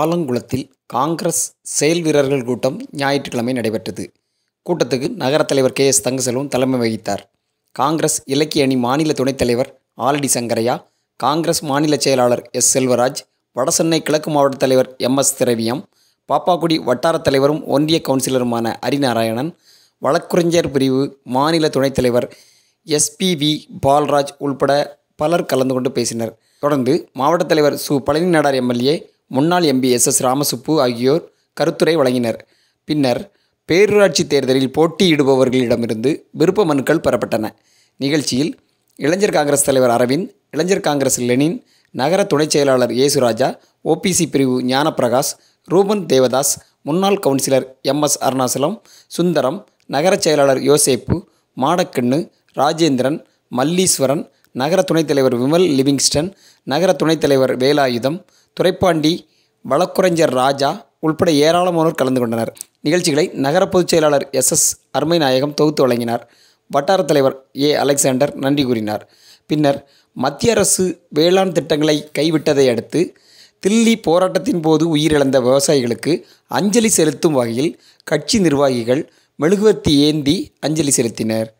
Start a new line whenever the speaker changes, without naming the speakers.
ஆலங்குளத்தில் காங்கிரஸ் செயல் வீரர்கள் கூட்டம் ஞாயிற்றுக்கிழமை நடைபெற்றது கூட்டத்துக்கு நகரத் தலைவர் கே எஸ் தங்கசெல்வம் தலைமை வகித்தார் காங்கிரஸ் இலக்கிய அணி மாநில துணைத் தலைவர் ஆலடி சங்கரையா காங்கிரஸ் மாநில செயலாளர் எஸ் செல்வராஜ் வடசென்னை கிழக்கு மாவட்ட தலைவர் எம் எஸ் திரவியம் பாப்பாக்குடி வட்டாரத் தலைவரும் ஒன்றிய கவுன்சிலருமான ஹரிநாராயணன் வழக்குரைஞர் பிரிவு மாநில துணைத் தலைவர் எஸ்பிவி பால்ராஜ் உள்பட பலர் கலந்து கொண்டு பேசினர் தொடர்ந்து மாவட்ட தலைவர் சு பழனி நாடார் எம்எல்ஏ முன்னாள் எம்பி எஸ் எஸ் ராமசுப்பு ஆகியோர் கருத்துரை வழங்கினர் பின்னர் பேரூராட்சி தேர்தலில் போட்டியிடுபவர்களிடமிருந்து விருப்ப மனுக்கள் பெறப்பட்டன நிகழ்ச்சியில் இளைஞர் காங்கிரஸ் தலைவர் அரவிந்த் இளைஞர் காங்கிரஸ் லெனின் நகர துணைச் செயலாளர் ஏசுராஜா ஓபிசி பிரிவு ஞானப்பிரகாஷ் ரூபன் தேவதாஸ் முன்னாள் councillor M S Arunachalam Sundaram நகரச் செயலாளர் யோசேப்பு மாடக்கண்ணு ராஜேந்திரன் மல்லீஸ்வரன் நகர துணைத் தலைவர் விமல் லிவிங்ஸ்டன் நகர துணைத் தலைவர் வேலாயுதம் துரைப்பாண்டி வழக்குரைஞர் ராஜா உள்பட ஏராளமானோர் கலந்து கொண்டனர் நிகழ்ச்சிகளை நகர பொதுச் செயலாளர் எஸ் எஸ் அருமை நாயகம் தொகுத்து வழங்கினார் வட்டார தலைவர் ஏ அலெக்சாண்டர் நன்றி கூறினார் பின்னர் மத்திய அரசு வேளாண் திட்டங்களை கைவிட்டதை அடுத்து தில்லி போராட்டத்தின் போது உயிரிழந்த விவசாயிகளுக்கு அஞ்சலி செலுத்தும் வகையில் கட்சி நிர்வாகிகள் மெழுகுவத்தி ஏந்தி அஞ்சலி செலுத்தினர்